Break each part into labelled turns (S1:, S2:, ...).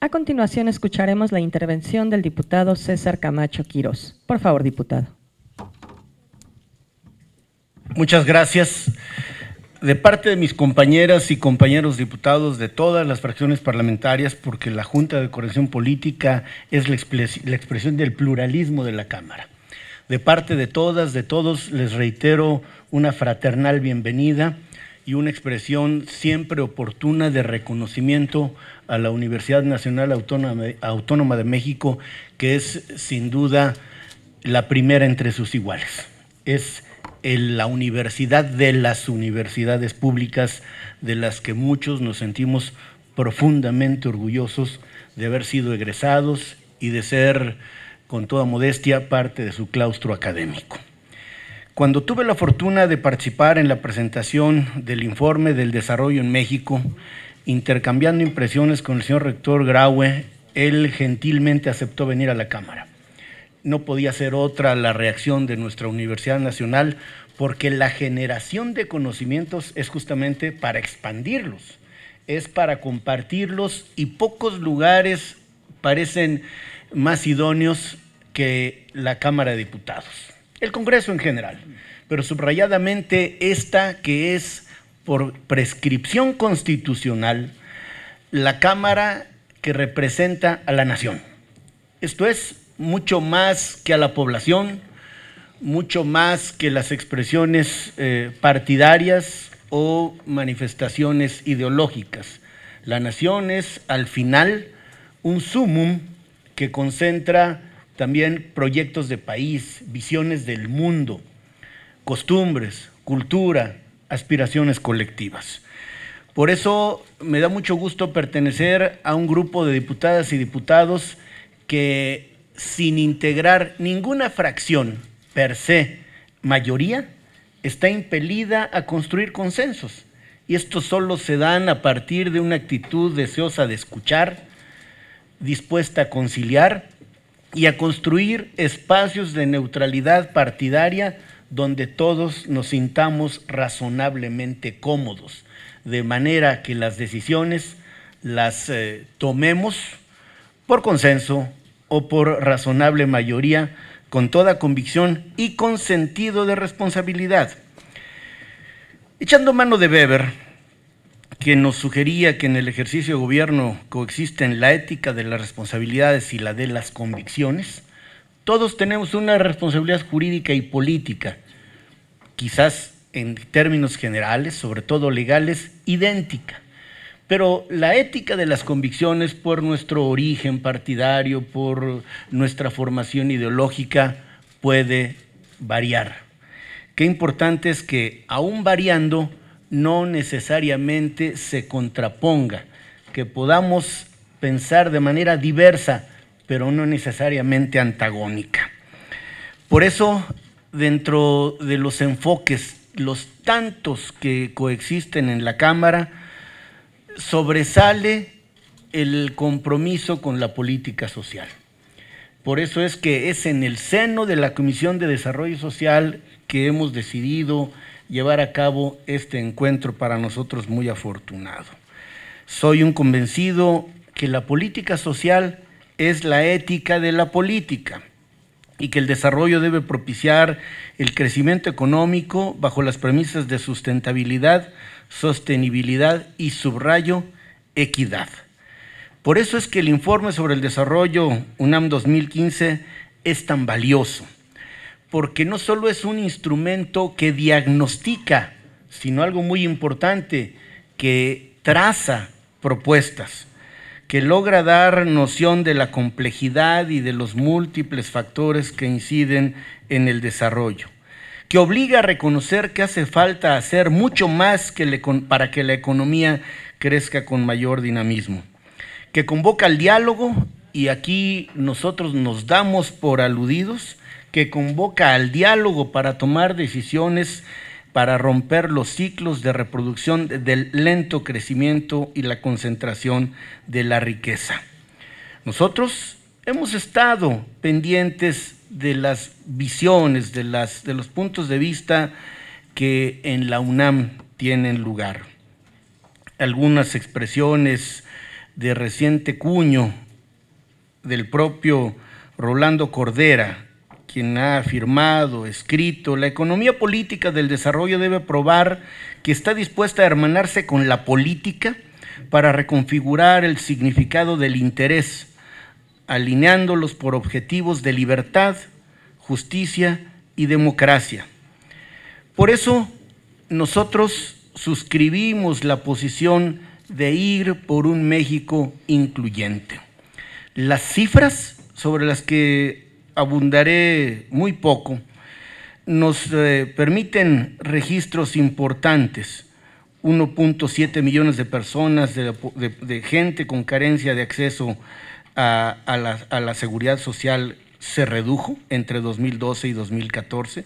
S1: A continuación escucharemos la intervención del diputado César Camacho Quirós. Por favor, diputado. Muchas gracias. De parte de mis compañeras y compañeros diputados de todas las fracciones parlamentarias, porque la Junta de Corrección Política es la, la expresión del pluralismo de la Cámara. De parte de todas, de todos, les reitero una fraternal bienvenida y una expresión siempre oportuna de reconocimiento a la Universidad Nacional Autónoma de México, que es sin duda la primera entre sus iguales. Es la universidad de las universidades públicas de las que muchos nos sentimos profundamente orgullosos de haber sido egresados y de ser, con toda modestia, parte de su claustro académico. Cuando tuve la fortuna de participar en la presentación del informe del desarrollo en México, intercambiando impresiones con el señor rector Graue, él gentilmente aceptó venir a la Cámara. No podía ser otra la reacción de nuestra Universidad Nacional porque la generación de conocimientos es justamente para expandirlos, es para compartirlos y pocos lugares parecen más idóneos que la Cámara de Diputados el Congreso en general, pero subrayadamente esta que es por prescripción constitucional la Cámara que representa a la nación. Esto es mucho más que a la población, mucho más que las expresiones eh, partidarias o manifestaciones ideológicas. La nación es al final un sumum que concentra también proyectos de país, visiones del mundo, costumbres, cultura, aspiraciones colectivas. Por eso me da mucho gusto pertenecer a un grupo de diputadas y diputados que sin integrar ninguna fracción per se mayoría, está impelida a construir consensos. Y estos solo se dan a partir de una actitud deseosa de escuchar, dispuesta a conciliar y a construir espacios de neutralidad partidaria donde todos nos sintamos razonablemente cómodos, de manera que las decisiones las eh, tomemos por consenso o por razonable mayoría, con toda convicción y con sentido de responsabilidad. Echando mano de Weber, que nos sugería que en el ejercicio de gobierno coexisten la ética de las responsabilidades y la de las convicciones, todos tenemos una responsabilidad jurídica y política, quizás en términos generales, sobre todo legales, idéntica. Pero la ética de las convicciones por nuestro origen partidario, por nuestra formación ideológica, puede variar. Qué importante es que, aún variando, no necesariamente se contraponga, que podamos pensar de manera diversa, pero no necesariamente antagónica. Por eso, dentro de los enfoques, los tantos que coexisten en la Cámara, sobresale el compromiso con la política social. Por eso es que es en el seno de la Comisión de Desarrollo Social que hemos decidido llevar a cabo este encuentro para nosotros muy afortunado. Soy un convencido que la política social es la ética de la política y que el desarrollo debe propiciar el crecimiento económico bajo las premisas de sustentabilidad, sostenibilidad y, subrayo, equidad. Por eso es que el informe sobre el desarrollo UNAM 2015 es tan valioso porque no solo es un instrumento que diagnostica, sino algo muy importante, que traza propuestas, que logra dar noción de la complejidad y de los múltiples factores que inciden en el desarrollo, que obliga a reconocer que hace falta hacer mucho más para que la economía crezca con mayor dinamismo, que convoca al diálogo, y aquí nosotros nos damos por aludidos, que convoca al diálogo para tomar decisiones para romper los ciclos de reproducción del lento crecimiento y la concentración de la riqueza. Nosotros hemos estado pendientes de las visiones, de, las, de los puntos de vista que en la UNAM tienen lugar. Algunas expresiones de reciente cuño del propio Rolando Cordera, quien ha afirmado, escrito, la economía política del desarrollo debe probar que está dispuesta a hermanarse con la política para reconfigurar el significado del interés, alineándolos por objetivos de libertad, justicia y democracia. Por eso nosotros suscribimos la posición de ir por un México incluyente. Las cifras sobre las que abundaré muy poco, nos eh, permiten registros importantes. 1.7 millones de personas, de, gente con carencia de acceso a, a la seguridad social se redujo entre 2012 y 2014.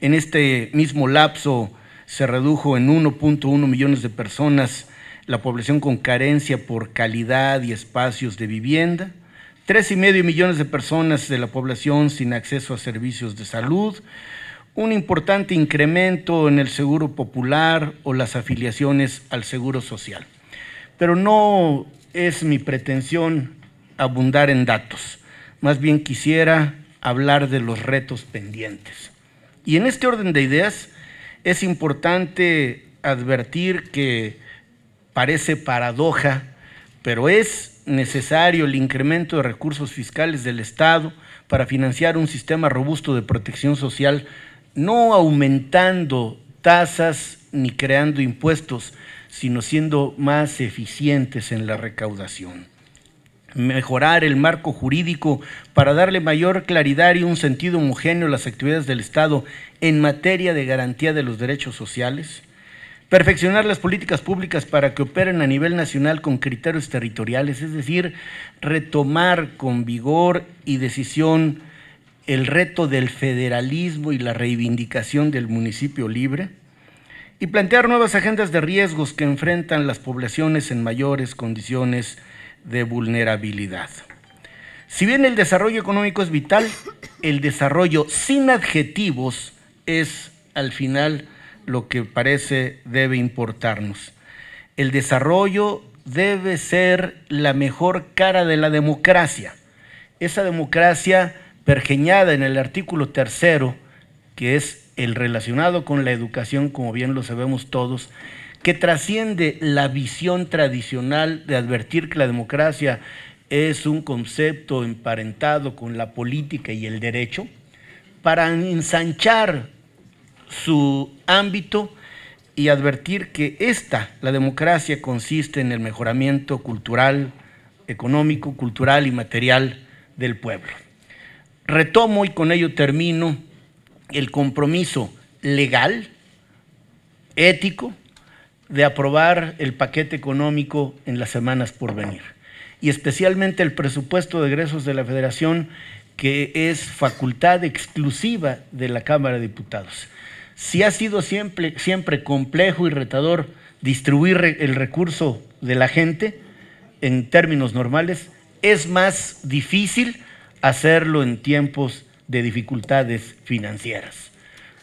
S1: En este mismo lapso se redujo en 1.1 millones de personas la población con carencia por calidad y espacios de vivienda. Tres y medio millones de personas de la población sin acceso a servicios de salud, un importante incremento en el seguro popular o las afiliaciones al seguro social. Pero no es mi pretensión abundar en datos, más bien quisiera hablar de los retos pendientes. Y en este orden de ideas es importante advertir que parece paradoja, pero es necesario el incremento de recursos fiscales del Estado para financiar un sistema robusto de protección social, no aumentando tasas ni creando impuestos, sino siendo más eficientes en la recaudación. Mejorar el marco jurídico para darle mayor claridad y un sentido homogéneo a las actividades del Estado en materia de garantía de los derechos sociales perfeccionar las políticas públicas para que operen a nivel nacional con criterios territoriales, es decir, retomar con vigor y decisión el reto del federalismo y la reivindicación del municipio libre, y plantear nuevas agendas de riesgos que enfrentan las poblaciones en mayores condiciones de vulnerabilidad. Si bien el desarrollo económico es vital, el desarrollo sin adjetivos es al final lo que parece debe importarnos. El desarrollo debe ser la mejor cara de la democracia. Esa democracia pergeñada en el artículo tercero, que es el relacionado con la educación, como bien lo sabemos todos, que trasciende la visión tradicional de advertir que la democracia es un concepto emparentado con la política y el derecho, para ensanchar su ámbito y advertir que esta, la democracia, consiste en el mejoramiento cultural, económico, cultural y material del pueblo. Retomo y con ello termino el compromiso legal, ético, de aprobar el paquete económico en las semanas por venir. Y especialmente el presupuesto de egresos de la Federación, que es facultad exclusiva de la Cámara de Diputados. Si ha sido siempre, siempre complejo y retador distribuir el recurso de la gente en términos normales, es más difícil hacerlo en tiempos de dificultades financieras.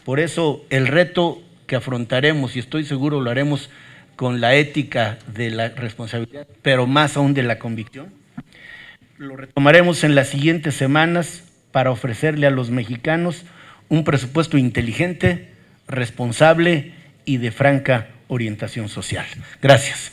S1: Por eso el reto que afrontaremos, y estoy seguro lo haremos con la ética de la responsabilidad, pero más aún de la convicción, lo retomaremos en las siguientes semanas para ofrecerle a los mexicanos un presupuesto inteligente, responsable y de franca orientación social. Gracias.